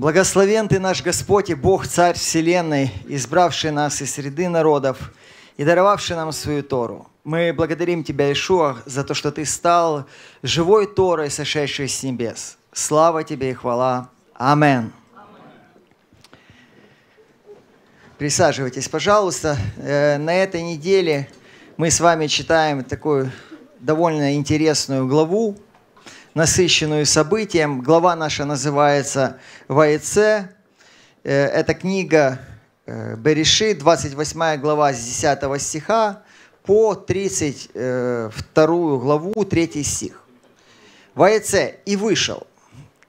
Благословен Ты наш Господь и Бог, Царь Вселенной, избравший нас из среды народов и даровавший нам свою Тору. Мы благодарим Тебя, Ишуа, за то, что Ты стал живой Торой, сошедшей с небес. Слава Тебе и хвала. Амен. Присаживайтесь, пожалуйста. Э, на этой неделе мы с вами читаем такую довольно интересную главу, насыщенную событием. Глава наша называется «Ваеце». Э, это книга э, Береши, 28 глава с 10 стиха по 32 э, главу, 3 стих. «Ваеце и вышел».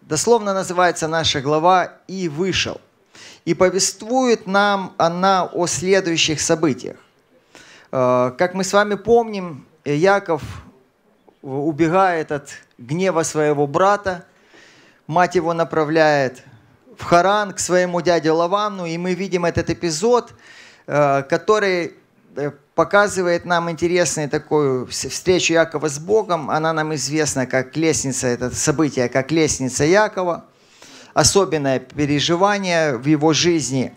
Дословно называется наша глава «И вышел». И повествует нам она о следующих событиях. Как мы с вами помним, Яков убегает от гнева своего брата. Мать его направляет в Харан к своему дяде Лавану, и мы видим этот эпизод, э, который э, показывает нам интересную такую встречу Якова с Богом. Она нам известна как лестница, это событие, как лестница Якова, особенное переживание в его жизни.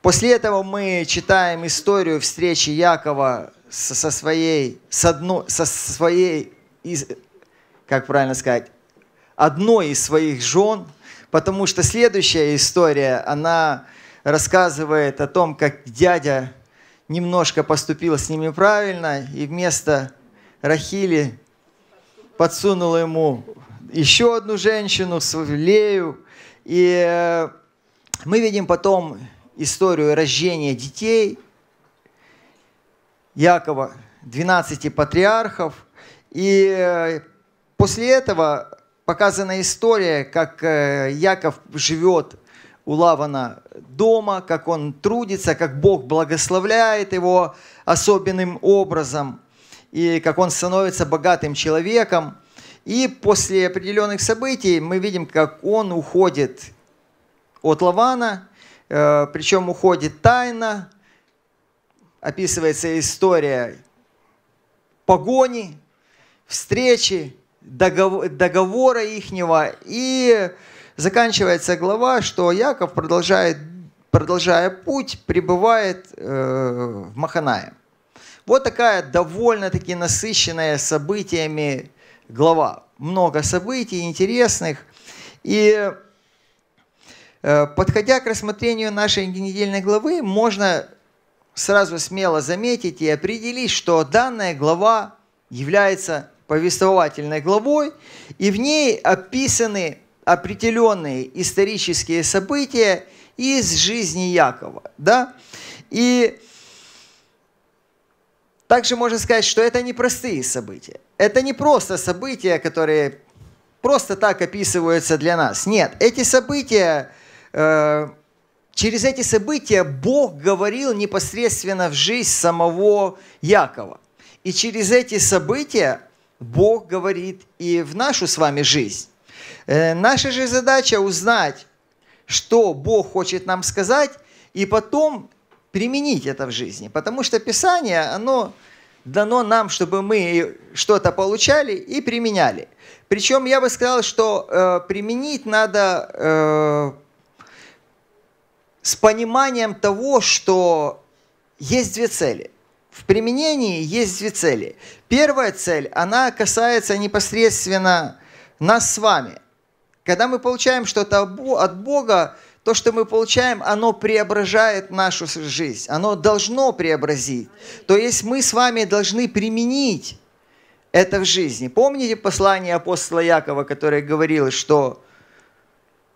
После этого мы читаем историю встречи Якова со, своей, со одну, со своей из, как правильно сказать, одной из своих жен, потому что следующая история, она рассказывает о том, как дядя немножко поступил с ними правильно и вместо Рахили подсунул ему еще одну женщину, Лею. И э, мы видим потом историю рождения детей Якова, 12 патриархов. И э, После этого показана история, как э, Яков живет у Лавана дома, как он трудится, как Бог благословляет его особенным образом, и как он становится богатым человеком. И после определенных событий мы видим, как он уходит от Лавана, э, причем уходит тайно, описывается история погони, встречи, договор, договора ихнего. И заканчивается глава, что Яков продолжает, продолжая путь, пребывает э, в Маханае. Вот такая довольно-таки насыщенная событиями глава. Много событий интересных. И э, подходя к рассмотрению нашей недельной главы, можно сразу смело заметить и определить, что данная глава является повествовательной главой, и в ней описаны определенные исторические события из жизни Якова. Да? И также можно сказать, что это не простые события. Это не просто события, которые просто так описываются для нас. Нет, эти события, э, через эти события Бог говорил непосредственно в жизнь самого Якова. И через эти события Бог говорит и в нашу с вами жизнь. Э, наша же задача узнать, что Бог хочет нам сказать, и потом применить это в жизни. Потому что Писание, оно дано нам, чтобы мы что-то получали и применяли. Причем я бы сказал, что э, применить надо э, с пониманием того, что есть две цели – в применении есть две цели. Первая цель, она касается непосредственно нас с вами. Когда мы получаем что-то от Бога, то, что мы получаем, оно преображает нашу жизнь. Оно должно преобразить. То есть мы с вами должны применить это в жизни. Помните послание апостола Якова, которое говорило, что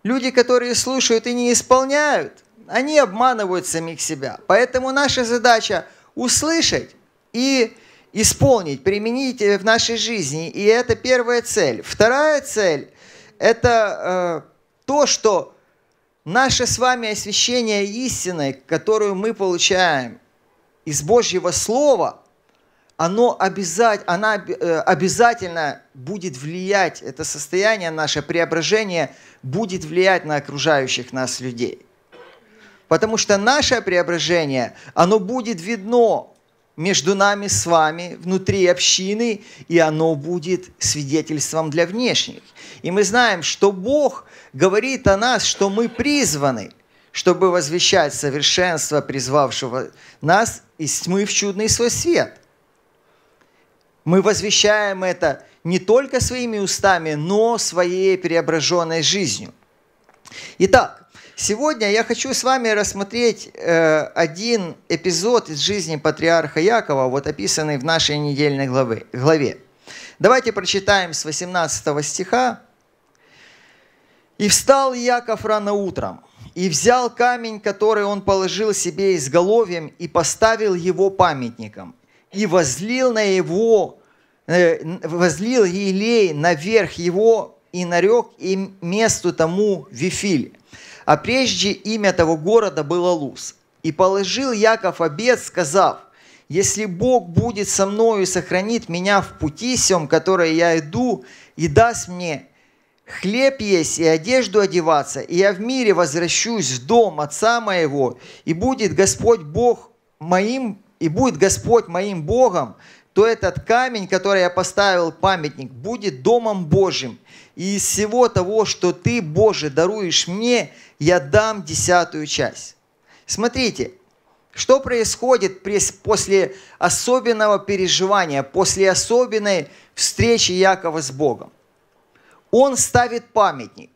люди, которые слушают и не исполняют, они обманывают самих себя. Поэтому наша задача – услышать и исполнить, применить э, в нашей жизни. И это первая цель. Вторая цель – это э, то, что наше с вами освящение истиной, которую мы получаем из Божьего Слова, оно обязать, она э, обязательно будет влиять, это состояние наше преображение будет влиять на окружающих нас людей. Потому что наше преображение, оно будет видно между нами с вами, внутри общины, и оно будет свидетельством для внешних. И мы знаем, что Бог говорит о нас, что мы призваны, чтобы возвещать совершенство призвавшего нас из тьмы в чудный свой свет. Мы возвещаем это не только своими устами, но своей преображенной жизнью. Итак, Сегодня я хочу с вами рассмотреть э, один эпизод из жизни патриарха Якова, вот описанный в нашей недельной главе. главе. Давайте прочитаем с 18 стиха. «И встал Яков рано утром, и взял камень, который он положил себе изголовьем, и поставил его памятником, и возлил на его, э, возлил елей наверх его, и нарек им месту тому Вифиль, а прежде имя того города было Луз. И положил Яков обед, сказав, если Бог будет со мною и сохранит меня в пути сем, которое я иду, и даст мне хлеб есть и одежду одеваться, и я в мире возвращусь в дом отца моего, и будет Господь Бог моим, и будет Господь моим Богом, то этот камень, который я поставил, памятник, будет Домом Божьим. И из всего того, что ты, Боже, даруешь мне, я дам десятую часть. Смотрите, что происходит после особенного переживания, после особенной встречи Якова с Богом? Он ставит памятник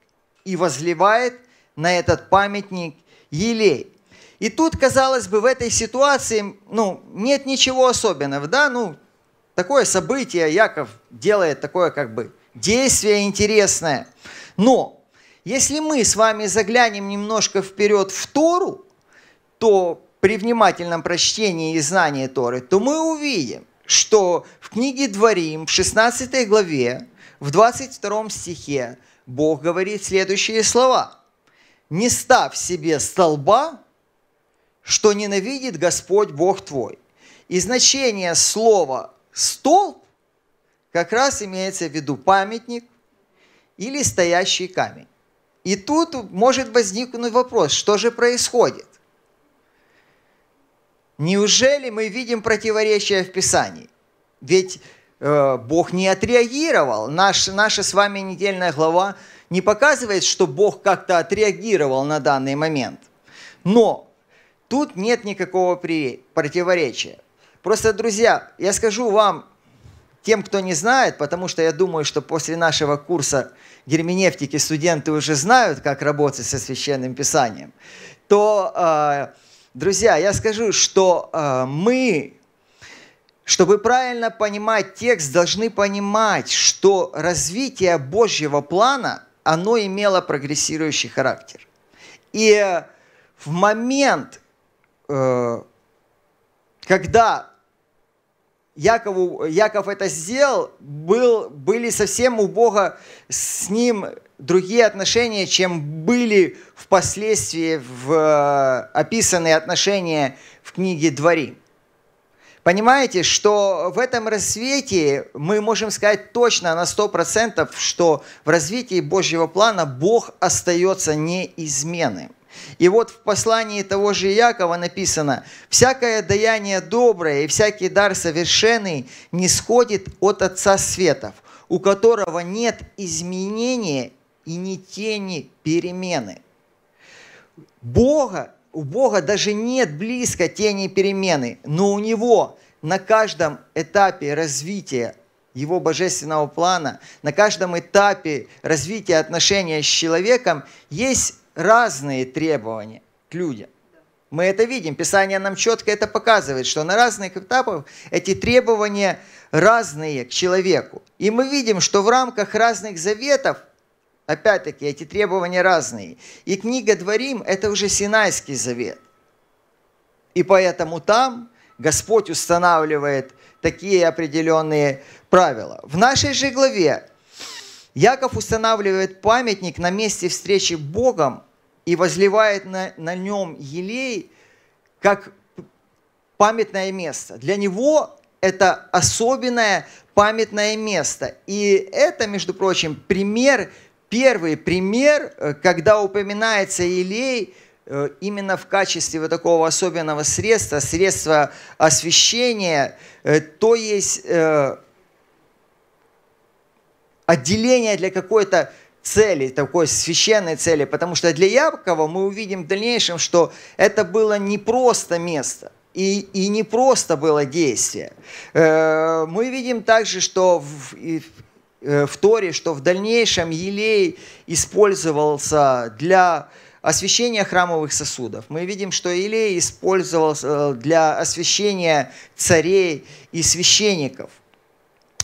и возливает на этот памятник елей. И тут, казалось бы, в этой ситуации ну, нет ничего особенного, да, ну, такое событие, Яков делает такое как бы действие интересное. Но если мы с вами заглянем немножко вперед в Тору, то при внимательном прочтении и знании Торы, то мы увидим, что в книге Дворим, в 16 главе, в 22 стихе, Бог говорит следующие слова. «Не став себе столба, что ненавидит Господь Бог твой». И значение слова Столб как раз имеется в виду памятник или стоящий камень. И тут может возникнуть вопрос, что же происходит? Неужели мы видим противоречие в Писании? Ведь э, Бог не отреагировал. Наш, наша с вами недельная глава не показывает, что Бог как-то отреагировал на данный момент. Но тут нет никакого противоречия. Просто, друзья, я скажу вам, тем, кто не знает, потому что я думаю, что после нашего курса герменевтики студенты уже знают, как работать со священным писанием, то, э, друзья, я скажу, что э, мы, чтобы правильно понимать текст, должны понимать, что развитие Божьего плана, оно имело прогрессирующий характер. И в момент, э, когда Якову, Яков это сделал, был, были совсем у Бога с ним другие отношения, чем были впоследствии в, э, описанные отношения в книге «Двори». Понимаете, что в этом развитии мы можем сказать точно на 100%, что в развитии Божьего плана Бог остается неизменным. И вот в послании того же Иакова написано, «Всякое даяние доброе и всякий дар совершенный не сходит от Отца Светов, у которого нет изменения и не тени перемены». Бога, у Бога даже нет близко тени перемены, но у Него на каждом этапе развития его божественного плана, на каждом этапе развития отношения с человеком есть разные требования к людям. Мы это видим, Писание нам четко это показывает, что на разных этапах эти требования разные к человеку. И мы видим, что в рамках разных заветов, опять-таки, эти требования разные. И книга «Дворим» – это уже Синайский завет. И поэтому там Господь устанавливает такие определенные правила. В нашей же главе Яков устанавливает памятник на месте встречи Богом и возливает на, на нем елей как памятное место. Для него это особенное памятное место. И это, между прочим, пример, первый пример, э, когда упоминается елей э, именно в качестве вот такого особенного средства, средства освещения, э, то есть отделение для какой-то цели, такой священной цели, потому что для Якова мы увидим в дальнейшем, что это было не просто место, и, и не просто было действие. Э, мы видим также, что в, э, в Торе, что в дальнейшем елей использовался для освещения храмовых сосудов. Мы видим, что елей использовался э, для освещения царей и священников.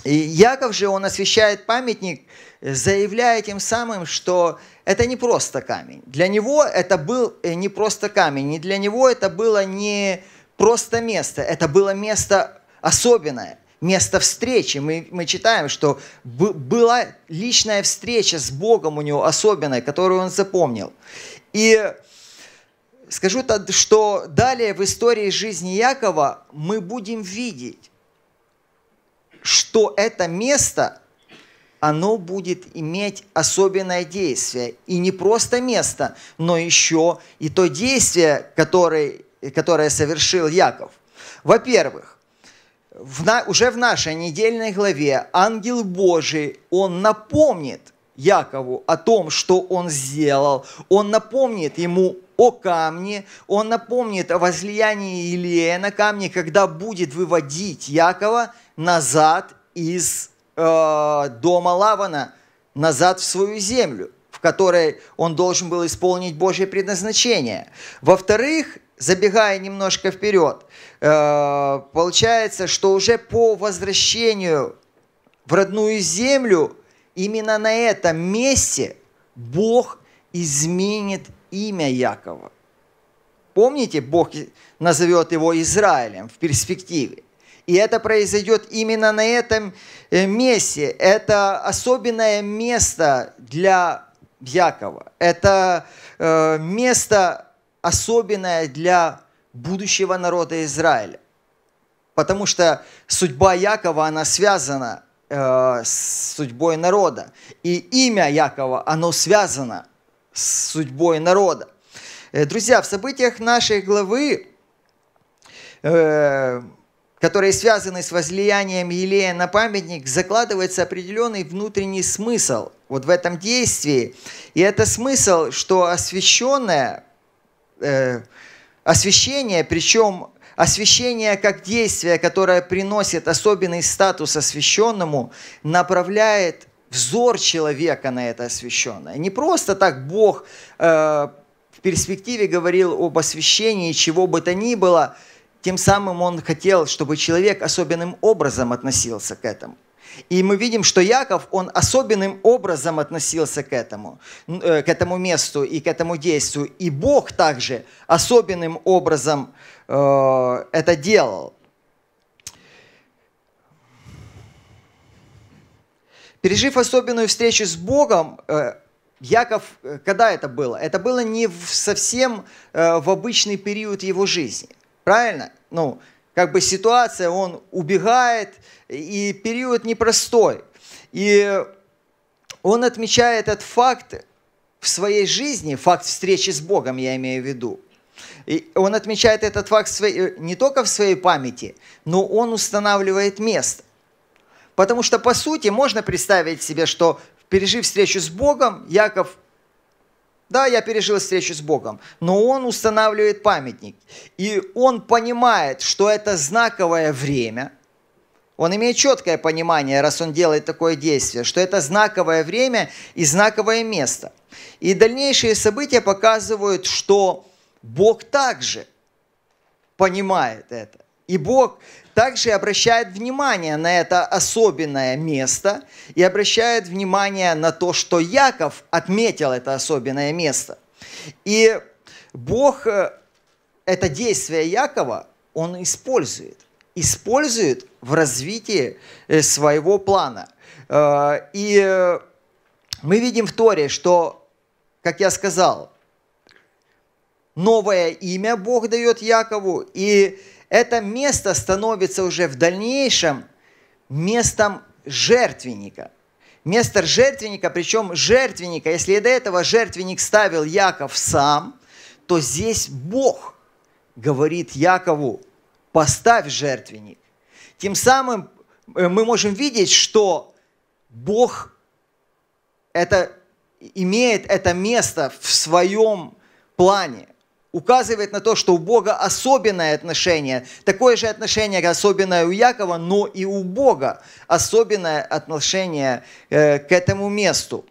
И Яков же, он освещает памятник, э, заявляя тем самым, что это не просто камень. Для него это был э, не просто камень, не для него это было не просто место, это было место особенное, место встречи. Мы, мы читаем, что была личная встреча с Богом у него особенная, которую он запомнил. И скажу, что далее в истории жизни Якова мы будем видеть, то это место, оно будет иметь особенное действие. И не просто место, но еще и то действие, которое, которое совершил Яков. Во-первых, в на, уже в нашей недельной главе ангел Божий, он напомнит Якову о том, что он сделал. Он напомнит ему о камне, он напомнит о возлиянии Илея на камне, когда будет выводить Якова назад из э, дома Лавана назад в свою землю, в которой он должен был исполнить Божье предназначение. Во-вторых, забегая немножко вперед, э, получается, что уже по возвращению в родную землю, именно на этом месте Бог изменит имя Якова. Помните, Бог назовет его Израилем в перспективе. И это произойдет именно на этом э, месте. Это особенное место для Якова. Это э, место особенное для будущего народа Израиля. Потому что судьба Якова, она связана э, с судьбой народа. И имя Якова, оно связано с судьбой народа. Друзья, в событиях нашей главы которые связаны с возлиянием елея на памятник, закладывается определенный внутренний смысл вот в этом действии. И это смысл, что освященное, э, освящение, причем Освящение как действие, которое приносит особенный статус освященному, направляет взор человека на это освященное. Не просто так Бог э, в перспективе говорил об освящении чего бы то ни было, тем самым он хотел, чтобы человек особенным образом относился к этому. И мы видим, что Яков, он особенным образом относился к этому, э, к этому месту и к этому действию. И Бог также особенным образом э, это делал. Пережив особенную встречу с Богом, э, Яков, э, когда это было? Это было не в, совсем э, в обычный период его жизни. Правильно? ну, как бы ситуация, он убегает, и период непростой. И он отмечает этот факт в своей жизни, факт встречи с Богом, я имею в виду. И он отмечает этот факт своей, э, не только в своей памяти, но он устанавливает место. Потому что, по сути, можно представить себе, что пережив встречу с Богом, Яков да, я пережил встречу с Богом, но он устанавливает памятник. И он понимает, что это знаковое время. Он имеет четкое понимание, раз он делает такое действие, что это знаковое время и знаковое место. И дальнейшие события показывают, что Бог также понимает это. И Бог также обращает внимание на это особенное место и обращает внимание на то, что Яков отметил это особенное место. И Бог э, это действие Якова, он использует. Использует в развитии э, своего плана. Э, и мы видим в Торе, что, как я сказал, новое имя Бог дает Якову, и это место становится уже в дальнейшем местом жертвенника. Место жертвенника, причем жертвенника, если до этого жертвенник ставил Яков сам, то здесь Бог говорит Якову, поставь жертвенник. Тем самым э, мы можем видеть, что Бог это, имеет это место в своем плане указывает на то, что у Бога особенное отношение. Такое же отношение особенное у Якова, но и у Бога особенное отношение э, к этому месту.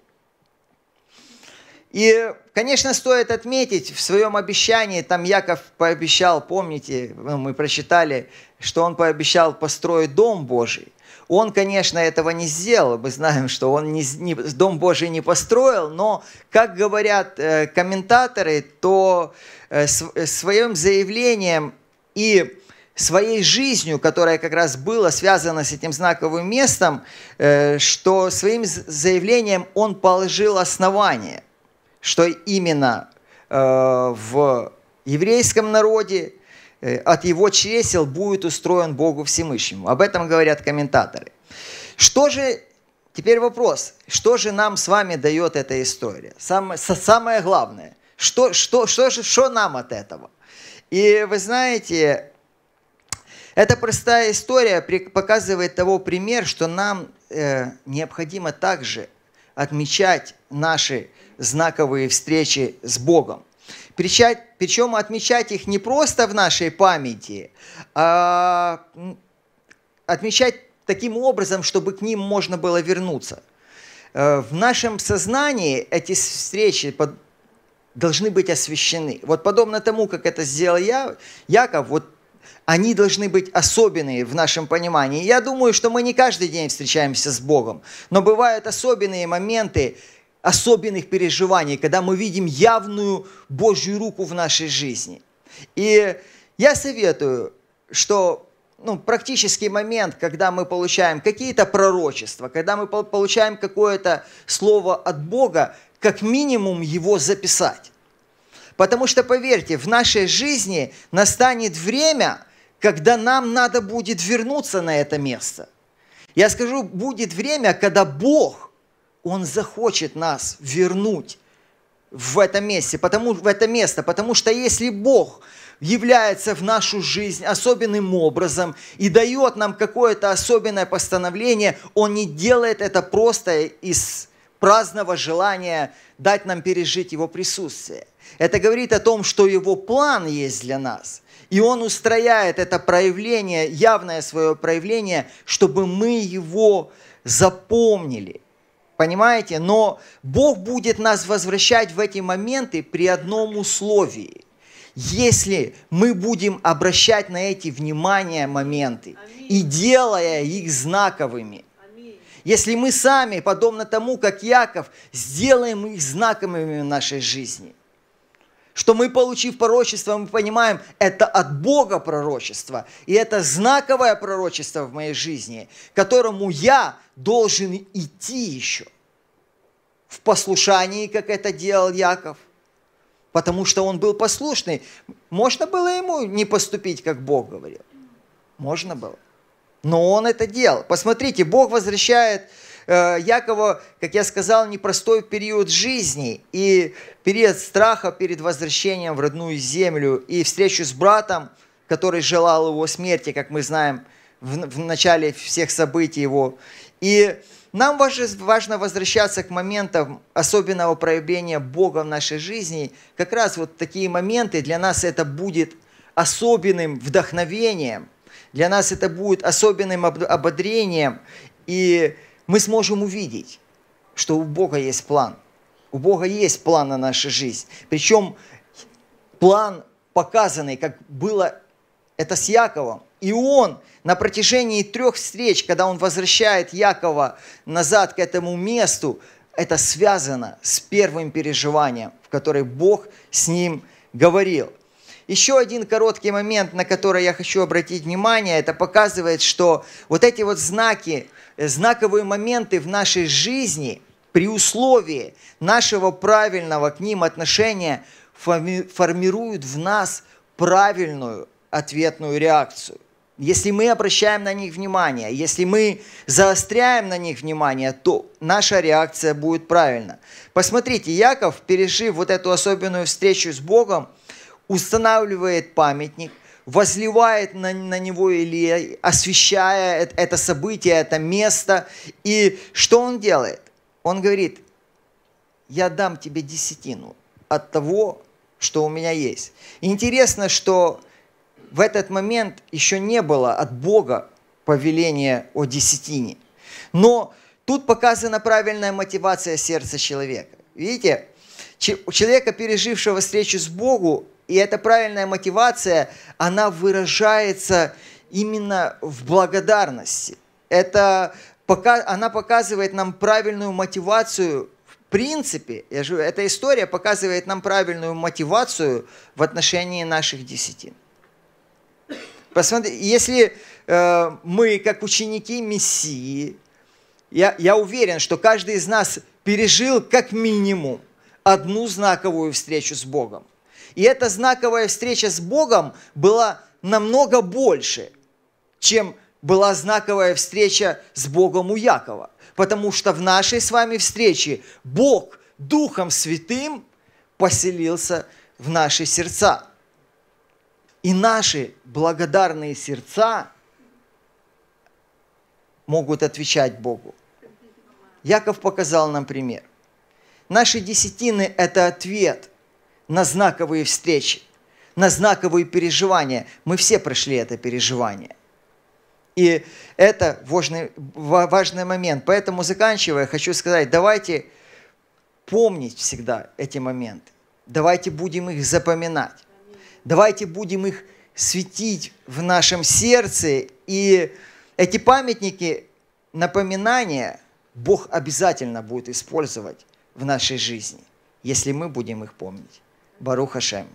И, конечно, стоит отметить, в своем обещании, там Яков пообещал, помните, ну, мы прочитали, что он пообещал построить дом Божий. Он, конечно, этого не сделал. Мы знаем, что он не, не, Дом Божий не построил, но, как говорят э, комментаторы, то э, с, э, своим заявлением и своей жизнью, которая как раз была связана с этим знаковым местом, э, что своим заявлением он положил основание, что именно э, в еврейском народе Э, от его чресел будет устроен Богу Всемышнему. Об этом говорят комментаторы. Что же, теперь вопрос, что же нам с вами дает эта история? Самое, самое главное, что, что, что, что, что нам от этого? И вы знаете, эта простая история показывает того пример, что нам э, необходимо также отмечать наши знаковые встречи с Богом. Причем отмечать их не просто в нашей памяти, а отмечать таким образом, чтобы к ним можно было вернуться. Э, в нашем сознании эти встречи должны быть освящены. Вот подобно тому, как это сделал я, Яков, вот они должны быть особенные в нашем понимании. Я думаю, что мы не каждый день встречаемся с Богом, но бывают особенные моменты, особенных переживаний, когда мы видим явную Божью руку в нашей жизни. И я советую, что ну, практический момент, когда мы получаем какие-то пророчества, когда мы получаем какое-то слово от Бога, как минимум его записать. Потому что, поверьте, в нашей жизни настанет время, когда нам надо будет вернуться на это место. Я скажу, будет время, когда Бог он захочет нас вернуть в это месте, потому, в это место, потому что если Бог является в нашу жизнь особенным образом и дает нам какое-то особенное постановление, Он не делает это просто из праздного желания дать нам пережить Его присутствие. Это говорит о том, что Его план есть для нас. И Он устрояет это проявление, явное свое проявление, чтобы мы Его запомнили – Понимаете? Но Бог будет нас возвращать в эти моменты при одном условии. Если мы будем обращать на эти внимание моменты Аминь. и делая их знаковыми. Аминь. Если мы сами, подобно тому, как Яков, сделаем их знаковыми в нашей жизни – что мы, получив пророчество, мы понимаем, это от Бога пророчество. И это знаковое пророчество в моей жизни, которому я должен идти еще. В послушании, как это делал Яков. Потому что он был послушный. Можно было ему не поступить, как Бог говорил. Можно было. Но он это делал. Посмотрите, Бог возвращает Э, Якова, как я сказал, непростой период жизни и период страха перед возвращением в родную землю и встречу с братом, который желал его смерти, как мы знаем, в, в начале всех событий его. И нам важно возвращаться к моментам особенного проявления Бога в нашей жизни. Как раз вот такие моменты для нас это будет особенным вдохновением, для нас это будет особенным ободрением и мы сможем увидеть, что у Бога есть план. У Бога есть план на нашу жизнь. Причем план показанный, как было это с Яковом. И он на протяжении трех встреч, когда он возвращает Якова назад к этому месту, это связано с первым переживанием, в которое Бог с ним говорил. Еще один короткий момент, на который я хочу обратить внимание, это показывает, что вот эти вот знаки, Э, знаковые моменты в нашей жизни при условии нашего правильного к ним отношения формируют в нас правильную ответную реакцию. Если мы обращаем на них внимание, если мы заостряем на них внимание, то наша реакция будет правильна. Посмотрите, Яков, пережив вот эту особенную встречу с Богом, устанавливает памятник – возливает на, на него или освещая это событие, это место. И что он делает? Он говорит, я дам тебе десятину от того, что у меня есть. Интересно, что в этот момент еще не было от Бога повеления о десятине. Но тут показана правильная мотивация сердца человека. Видите, у человека, пережившего встречу с Богу, и эта правильная мотивация, она выражается именно в благодарности. Это пока, она показывает нам правильную мотивацию в принципе. Я же, эта история показывает нам правильную мотивацию в отношении наших десятин. Посмотри, если э, мы, как ученики Мессии, я, я уверен, что каждый из нас пережил как минимум одну знаковую встречу с Богом. И эта знаковая встреча с Богом была намного больше, чем была знаковая встреча с Богом у Якова. Потому что в нашей с вами встрече Бог Духом Святым поселился в наши сердца. И наши благодарные сердца могут отвечать Богу. Яков показал нам пример. Наши десятины – это ответ – на знаковые встречи, на знаковые переживания. Мы все прошли это переживание. И это важный, важный момент. Поэтому, заканчивая, хочу сказать, давайте помнить всегда эти моменты. Давайте будем их запоминать. Давайте будем их светить в нашем сердце. И эти памятники, напоминания Бог обязательно будет использовать в нашей жизни, если мы будем их помнить. Баруха Шем.